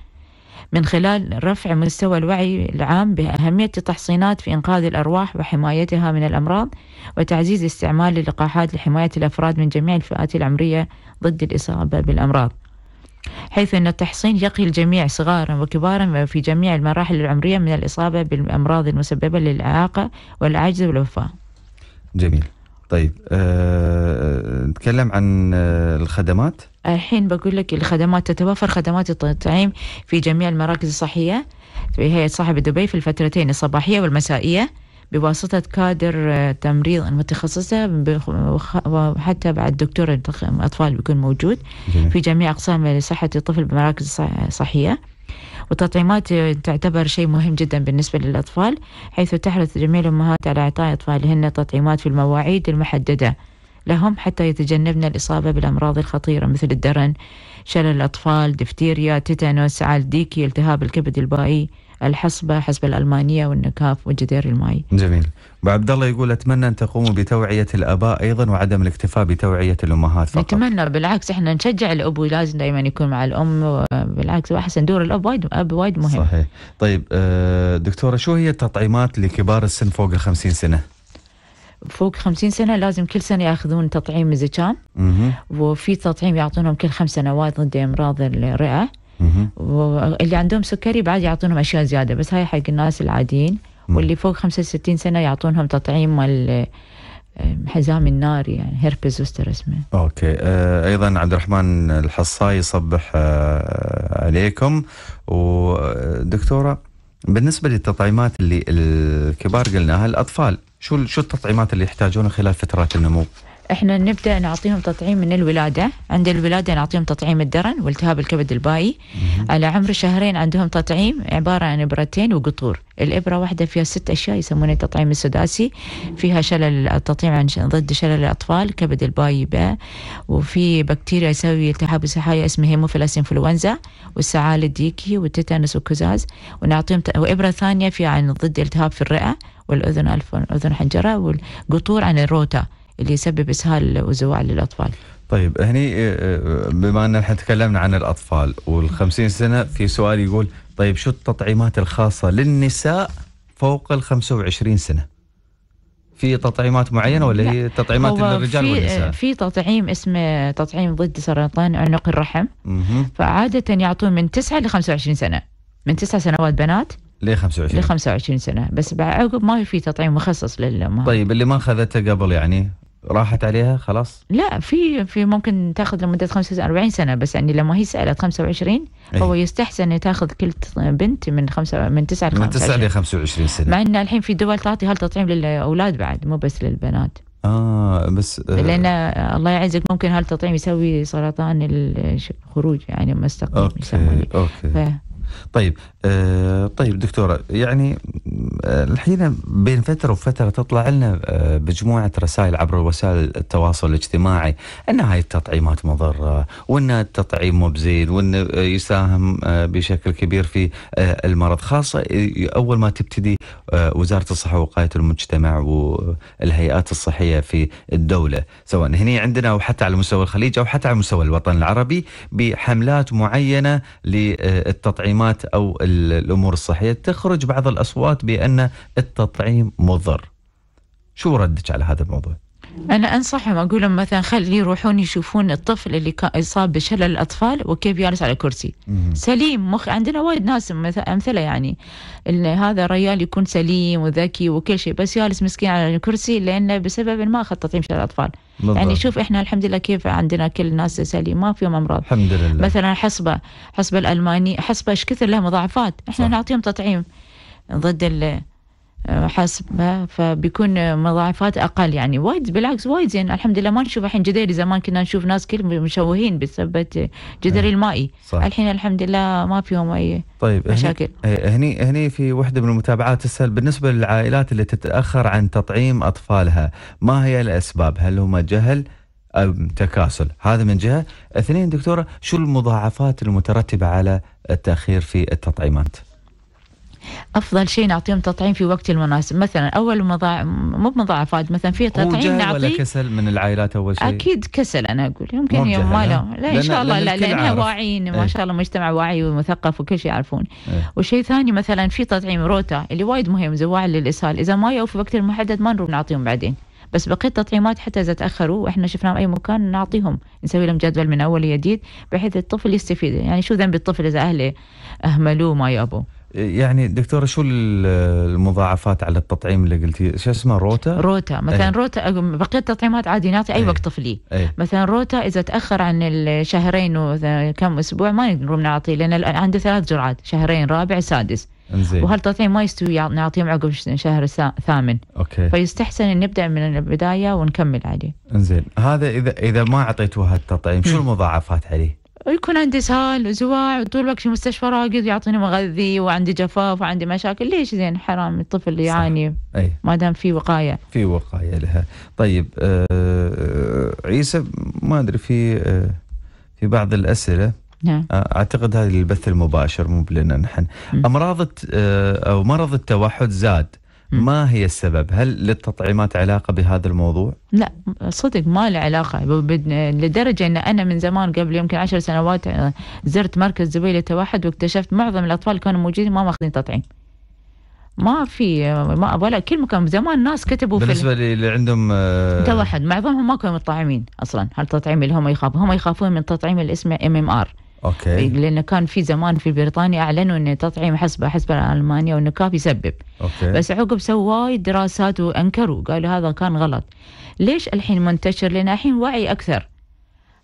من خلال رفع مستوى الوعي العام بأهمية التحصينات في إنقاذ الأرواح وحمايتها من الأمراض وتعزيز استعمال اللقاحات لحماية الأفراد من جميع الفئات العمرية ضد الإصابة بالأمراض حيث أن التحصين يقي الجميع صغارا وكبارا وفي جميع المراحل العمرية من الإصابة بالأمراض المسببة للإعاقة والعجز والوفاة جميل طيب أه... آه،, آه، نتكلم عن آه، الخدمات الحين بقول لك الخدمات تتوفر خدمات التطعيم في جميع المراكز الصحية في هيئة صاحب دبي في الفترتين الصباحية والمسائية بواسطة كادر تمريض المتخصصة وحتى بعد دكتور الأطفال بيكون موجود في جميع أقسام صحة الطفل بمراكز صحية والتطعيمات تعتبر شيء مهم جدا بالنسبة للأطفال حيث تحرص جميع الأمهات على إعطاء أطفالهن تطعيمات في المواعيد المحددة لهم حتى يتجنبن الإصابة بالأمراض الخطيرة مثل الدرن شلل الأطفال دفتيريا تيتانوس عالديكي التهاب الكبد البائي الحصبة حسب الألمانية والنكاف والجدير المائي جميل وعبد الله يقول أتمنى أن تقوموا بتوعية الآباء أيضا وعدم الاكتفاء بتوعية الأمهات فقط نتمنى بالعكس إحنا نشجع الأب ولازم دائما يكون مع الأم بالعكس وأحسن دور الأب وايد أب وايد مهم صحيح طيب آه، دكتورة شو هي التطعيمات لكبار السن فوق 50 سنة؟ فوق خمسين سنة لازم كل سنة يأخذون تطعيم زيتان وفي تطعيم يعطونهم كل خمس سنوات ضد أمراض الرئة واللي عندهم سكري بعد يعطونهم أشياء زيادة بس هاي حق الناس العاديين واللي فوق خمسة ستين سنة يعطونهم تطعيم مال حزام النار يعني هيربس وستر اسمه اوكي آه ايضا عبد الرحمن الحصاي يصبح آه عليكم ودكتوره بالنسبه للتطعيمات اللي الكبار قلناها الاطفال شو شو التطعيمات اللي يحتاجونها خلال فترات النمو؟ احنا نبدا نعطيهم تطعيم من الولاده عند الولاده نعطيهم تطعيم الدرن والتهاب الكبد البائي على عمر شهرين عندهم تطعيم عباره عن ابرتين وقطور الابره واحده فيها ست اشياء يسمونها التطعيم السداسي فيها شلل التطعيم عن ضد شلل الاطفال كبد البايبه وفي بكتيريا يسوي التهاب السحايا اسمه هيموفيلاس انفلونزا والسعال الديكي والتيتانوس والكزاز ونعطيهم ت... وابره ثانيه فيها عن ضد التهاب في الرئه والاذن اذن حنجره والقطور عن الروتا اللي يسبب اسهال وزواع للاطفال طيب هني آه، آه، بما ان احنا تكلمنا عن الاطفال وال50 سنه في سؤال يقول طيب شو التطعيمات الخاصه للنساء فوق ال25 سنه في تطعيمات معينه ولا هي تطعيمات للرجال آه، والنساء؟ في تطعيم اسمه تطعيم ضد سرطان عنق الرحم مه. فعاده يعطون من 9 ل 25 سنه من 9 سنوات بنات ل 25 ل 25 سنه بس عقب ما في تطعيم مخصص للامهات طيب اللي ما اخذته قبل يعني راحت عليها خلاص؟ لا في في ممكن تاخذ لمده 45 سنه بس يعني لما هي سالت 25 إيه. هو أيه؟ يستحسن تاخذ كل بنت من خمسة من 9 ل 25 من 9 ل 25 سنه مع ان الحين في دول تعطي هالتطعيم للاولاد بعد مو بس للبنات اه بس آه لان الله يعزك ممكن هالتطعيم يسوي سرطان الخروج يعني مستقبل اوكي اوكي طيب آه طيب دكتوره يعني آه، الحين بين فتره وفتره تطلع لنا آه، مجموعه رسائل عبر وسائل التواصل الاجتماعي ان هاي التطعيمات مضره وان التطعيم مو بزين وان يساهم آه، بشكل كبير في المرض خاصه اول ما تبتدي وزاره الصحه ووقايه المجتمع والهيئات الصحيه في الدوله سواء هنا عندنا او حتى على مستوى الخليج او حتى على مستوى الوطن العربي بحملات معينه للتطعيمات المعلومات أو الأمور الصحية تخرج بعض الأصوات بأن التطعيم مضر شو ردك على هذا الموضوع؟ أنا أنصحهم أقول لهم مثلا خلي يروحون يشوفون الطفل اللي كان يصاب بشلل الأطفال وكيف جالس على كرسي مم. سليم مخ عندنا وايد ناس أمثلة يعني إن هذا الرجال يكون سليم وذكي وكل شيء بس جالس مسكين على الكرسي لأنه بسبب ما خططين شلل الأطفال بالضبط. يعني شوف احنا الحمد لله كيف عندنا كل الناس سليم ما فيهم امراض الحمد لله مثلا حصبه حصبه الالماني حصبه ايش كثر لها مضاعفات احنا صح. نعطيهم تطعيم ضد آه، حسب ما فبيكون مضاعفات اقل يعني وايد بالعكس وايد زين يعني. الحمد لله ما نشوف الحين جداري زمان كنا نشوف ناس كل مشوهين بسبب جدري إيه. المائي صح. الحين الحمد لله ما فيهم اي طيب مشاكل إيه، هني هني في وحده من المتابعات تسال بالنسبه للعائلات اللي تتاخر عن تطعيم اطفالها ما هي الاسباب هل هم جهل أم تكاسل هذا من جهه اثنين دكتوره شو المضاعفات المترتبه على التاخير في التطعيمات افضل شيء نعطيهم تطعيم في وقت المناسب مثلا اول مو بمضاعفات مثلا في تطعيم نعطيه ولا كسل من العائلات اول شيء اكيد كسل انا اقول يمكن يوم ما لا, ان شاء الله لا لانها واعيين ما إيه. شاء الله مجتمع واعي ومثقف وكل شيء يعرفون ايه. وشيء ثاني مثلا في تطعيم روتا اللي وايد مهم زواع للاسهال اذا ما يوفي في وقت المحدد ما نروح نعطيهم بعدين بس بقية التطعيمات حتى إذا تأخروا وإحنا شفناهم أي مكان نعطيهم نسوي لهم جدول من أول جديد بحيث الطفل يستفيد يعني شو ذنب الطفل إذا أهله أهملوه ما يابوا يعني دكتوره شو المضاعفات على التطعيم اللي قلتي شو اسمه روتا روتا إيه. مثلا أيه. روتا بقيه التطعيمات عادي نعطي اي إيه. وقت طفلي أيه. مثلا روتا اذا تاخر عن الشهرين وكم اسبوع ما نقدر نعطيه لان عنده ثلاث جرعات شهرين رابع سادس انزين وهالتطعيم ما يستوي نعطيهم عقب شهر ثامن اوكي فيستحسن ان نبدا من البدايه ونكمل عليه انزين هذا اذا اذا ما اعطيتوه هالتطعيم شو المضاعفات عليه يكون عندي اسهال وزواع وطول الوقت في مستشفى راقد يعطيني مغذي وعندي جفاف وعندي مشاكل ليش زين حرام الطفل يعاني أي. ما دام في وقايه في وقايه لها طيب آه, آه، عيسى ما ادري في آه في بعض الاسئله نعم. آه، اعتقد هذه البث المباشر مو لنا نحن امراض آه، او مرض التوحد زاد ما هي السبب؟ هل للتطعيمات علاقه بهذا الموضوع؟ لا صدق ما له علاقه لدرجه ان انا من زمان قبل يمكن عشر سنوات آه، زرت مركز زبيله توحد واكتشفت معظم الاطفال كانوا موجودين ما ماخذين تطعيم. ما في آه، ما ولا كل مكان زمان الناس كتبوا بالنسبه في اللي عندهم آه توحد معظمهم ما كانوا متطعمين اصلا هالتطعيم اللي هم يخافون هم يخافون من تطعيم اللي اسمه ام ام ار اوكي إيه، لانه كان في زمان في بريطانيا اعلنوا ان تطعيم حسبه حسب المانيا كاف يسبب أوكي. بس عقب سووا وايد دراسات وانكروا قالوا هذا كان غلط ليش الحين منتشر لان الحين وعي اكثر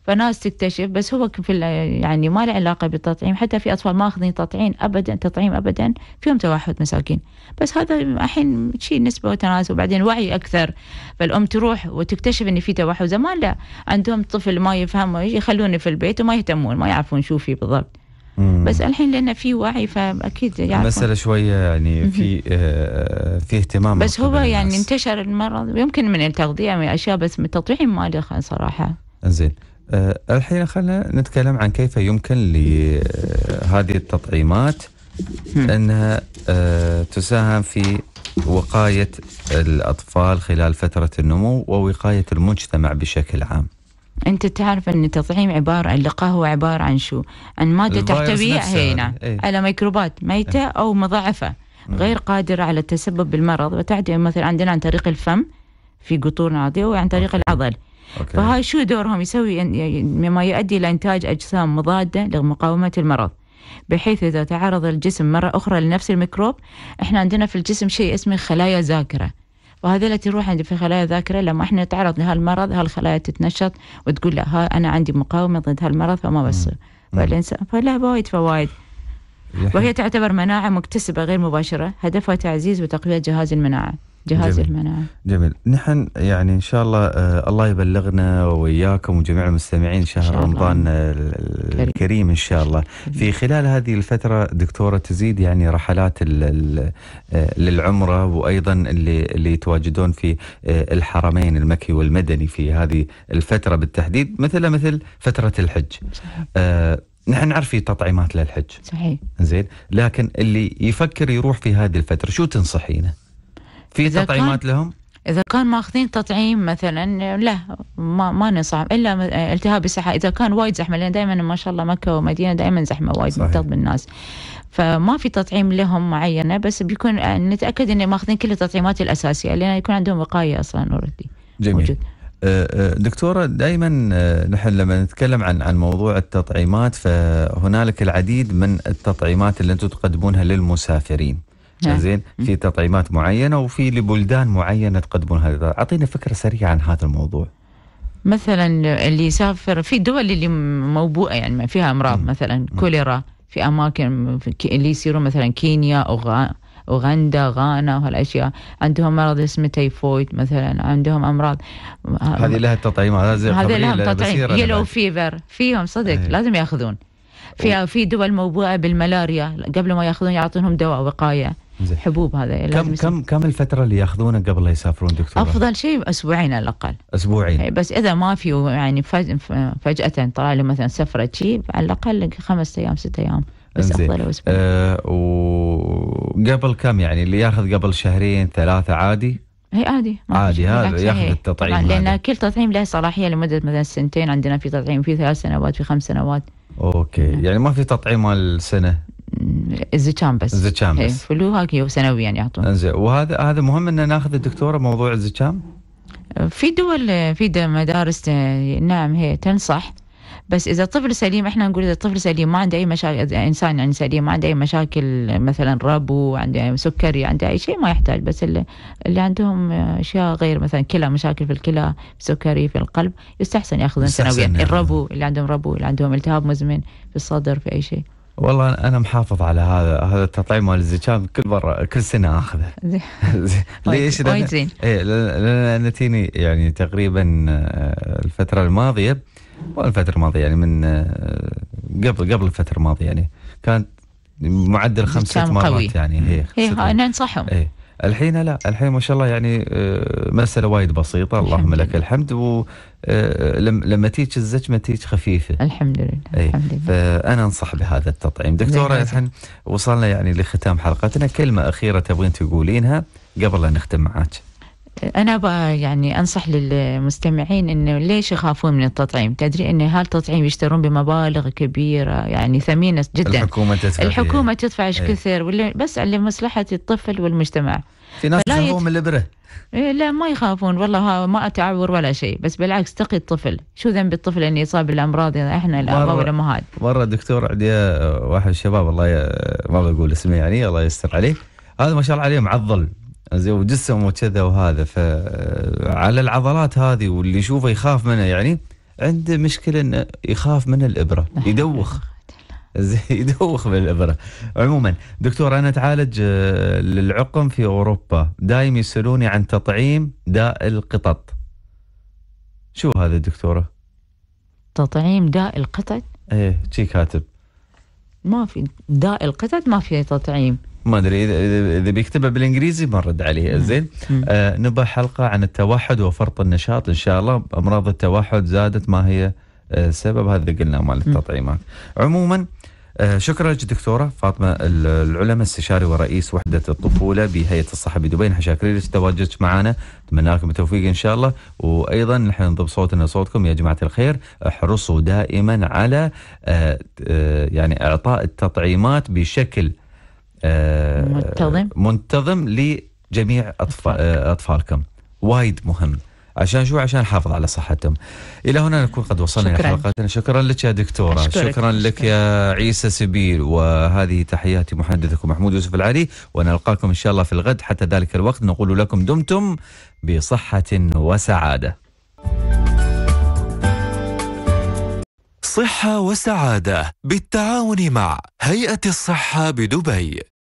فناس تكتشف بس هو في يعني ما له علاقه بالتطعيم حتى في اطفال ما اخذين تطعيم ابدا تطعيم ابدا فيهم توحد مساكين بس هذا الحين شيء نسبه وتناسب وبعدين وعي اكثر فالام تروح وتكتشف ان في توحد زمان لا عندهم طفل ما يفهم يخلونه في البيت وما يهتمون ما يعرفون شو فيه بالضبط مم. بس الحين لان في وعي فاكيد يعني المساله شويه يعني في آه، في اهتمام بس هو يعني انتشر المرض يمكن من التغذيه من يعني اشياء بس من التطعيم ما له صراحه زين آه، الحين خلينا نتكلم عن كيف يمكن لهذه آه، التطعيمات انها آه، تساهم في وقايه الاطفال خلال فتره النمو ووقايه المجتمع بشكل عام. انت تعرف ان التطعيم عباره اللقاح هو عباره عن شو؟ عن ماده تحتوي هنا ايه؟ على ميكروبات ميته ايه؟ او مضاعفه غير قادره على التسبب بالمرض وتعدي مثلا عندنا عن طريق الفم في قطور ناضيه وعن طريق العضل. أوكي. فهاي شو دورهم يسوي يعني- يعني مما يؤدي إلى إنتاج أجسام مضادة لمقاومة المرض بحيث إذا تعرض الجسم مرة أخرى لنفس الميكروب إحنا عندنا في الجسم شيء اسمه خلايا ذاكرة وهذا اللي تروح عند في خلايا ذاكرة لما إحنا نتعرض لهالمرض هالخلايا تتنشط وتقول لا ها أنا عندي مقاومة ضد هالمرض فما بصير فالإنسان فلها وايد فوائد وهي تعتبر مناعة مكتسبة غير مباشرة هدفها تعزيز وتقوية جهاز المناعة جهاز جميل. المناعة جميل نحن يعني إن شاء الله آه، الله يبلغنا وإياكم وجميع المستمعين شهر رمضان آه، الكريم. الكريم إن شاء الله في خلال هذه الفترة دكتورة تزيد يعني رحلات آه، للعمرة وأيضا اللي, اللي يتواجدون في الحرمين المكي والمدني في هذه الفترة بالتحديد مثل مثل فترة الحج صحيح. آه نحن نعرف في تطعيمات للحج صحيح زين لكن اللي يفكر يروح في هذه الفتره شو تنصحينه؟ في تطعيمات لهم؟ إذا كان ماخذين تطعيم مثلا لا ما, ما ننصح إلا التهاب الساحة إذا كان وايد زحمة لأن دائما ما شاء الله مكة ومدينة دائما زحمة وايد مكتظ بالناس فما في تطعيم لهم معينة بس بيكون آه، نتأكد إن ماخذين كل التطعيمات الأساسية لأن يكون عندهم وقاية أصلا أوريدي جميل موجود. آه، آه، دكتوره دائما نحن لما نتكلم عن عن موضوع التطعيمات فهنالك العديد من التطعيمات اللي انتم تقدمونها للمسافرين. نعم. زين في تطعيمات معينه وفي لبلدان معينه تقدمون هذا اعطينا فكره سريعه عن هذا الموضوع مثلا اللي يسافر في دول اللي موبوءه يعني ما فيها امراض مثلا كوليرا في اماكن اللي يصيرون مثلا كينيا او اوغندا غانا وهالاشياء عندهم مرض اسمه تيفويد مثلا عندهم امراض هذه لها التطعيمات هذه لها تطعيم يلو فيفر فيهم صدق أيه. لازم ياخذون في في دول موبوءه بالملاريا قبل ما ياخذون يعطونهم دواء وقايه حبوب هذا كم كم كم الفتره اللي ياخذونها قبل لا يسافرون دكتور؟ افضل شيء اسبوعين على الاقل اسبوعين إيه، بس اذا ما في يعني فجاه طلع له مثلا سفره شيء على الاقل خمس ايام ست ايام بس افضل اسبوعين أه وقبل كم يعني اللي ياخذ قبل شهرين ثلاثه عادي؟ هي إيه، عادي عادي هذا ياخذ إيه. التطعيم طبعا لان كل تطعيم له صلاحيه لمده مثلا سنتين عندنا في تطعيم في ثلاث سنوات في خمس سنوات اوكي يعني ما في تطعيم السنه الزكام بس الزكام إيه، بس فلو هاك سنويا يعطون انزين وهذا هذا مهم ان ناخذ الدكتوره موضوع الزكام في دول في مدارس آه، نعم هي تنصح بس اذا طفل سليم احنا نقول اذا طفل سليم ما عنده اي مشاكل انسان يعني سليم ما عنده اي مشاكل مثلا ربو عنده سكري عنده اي شيء ما يحتاج بس اللي, اللي عندهم اشياء غير مثلا كلى مشاكل في الكلى سكري في القلب يستحسن ياخذون سنويا يعني. الربو اللي عندهم ربو اللي عندهم التهاب مزمن في الصدر في اي شيء والله انا محافظ على هذا هذا التطعيم مال الزكام كل مره كل سنه اخذه طيب، ليش؟ وايد إيه، لان انا تيني يعني تقريبا آه، الفتره الماضيه والفتره الماضيه يعني من آه، قبل قبل الفتره الماضيه يعني كانت معدل خمسة مرات قوي. يعني هي اي انا انصحهم الحين لا الحين ما شاء الله يعني آه، مسألة وايد بسيطة اللهم لك الحمد ولما آه، تيج الزجمة تيج خفيفة الحمد لله إيه، الحمد لله فأنا أنصح بهذا التطعيم دكتورة الحين وصلنا يعني لختام حلقتنا كلمة أخيرة تبغين تقولينها قبل لا نختم معك أنا يعني أنصح للمستمعين إنه ليش يخافون من التطعيم؟ تدري إن هالتطعيم يشترون بمبالغ كبيرة يعني ثمينة جدا الحكومة تدفع الحكومة تدفع إيش إيه. كثير ولا بس لمصلحة الطفل والمجتمع في ناس يخافون من الإبرة إيه، لا ما يخافون والله ما اتعور ولا شيء بس بالعكس تقي الطفل شو ذنب الطفل ان يصاب بالامراض احنا الاباء والامهات مره دكتور عندي واحد الشباب الله ي... ما بقول اسمه يعني الله يستر عليه هذا ما شاء الله عليه معضل زين وجسم وكذا وهذا فعلى العضلات هذه واللي يشوفه يخاف منها يعني عنده مشكله انه يخاف من الابره يدوخ زين يدوخ من الابره عموما دكتور انا اتعالج آه، للعقم في اوروبا دايم يسالوني عن تطعيم داء القطط شو هذا دكتوره تطعيم داء القطط ايه شي كاتب ما في داء القطط ما في تطعيم ما ادري اذا اذا بيكتبها بالانجليزي بنرد عليه زين آه نبى حلقه عن التوحد وفرط النشاط ان شاء الله امراض التوحد زادت ما هي آه سبب هذا قلنا مال التطعيمات عموما آه، شكرا لك دكتوره فاطمه العلماء استشاري ورئيس وحده الطفوله بهيئه الصحه بدبي نحن شاكرين لك تواجدك معنا نتمنى لكم التوفيق ان شاء الله وايضا نحن نضب صوتنا صوتكم يا جماعه الخير احرصوا دائما على آه، آه، يعني اعطاء التطعيمات بشكل منتظم منتظم لجميع أطفال. اطفالكم وايد مهم عشان شو عشان نحافظ على صحتهم الى هنا نكون قد وصلنا الى حلقتنا شكرا لك يا دكتوره شكرا, شكرا لك شكرا. يا عيسى سبيل وهذه تحياتي محدثكم محمود يوسف العلي ونلقاكم ان شاء الله في الغد حتى ذلك الوقت نقول لكم دمتم بصحه وسعاده صحة وسعادة بالتعاون مع هيئة الصحة بدبي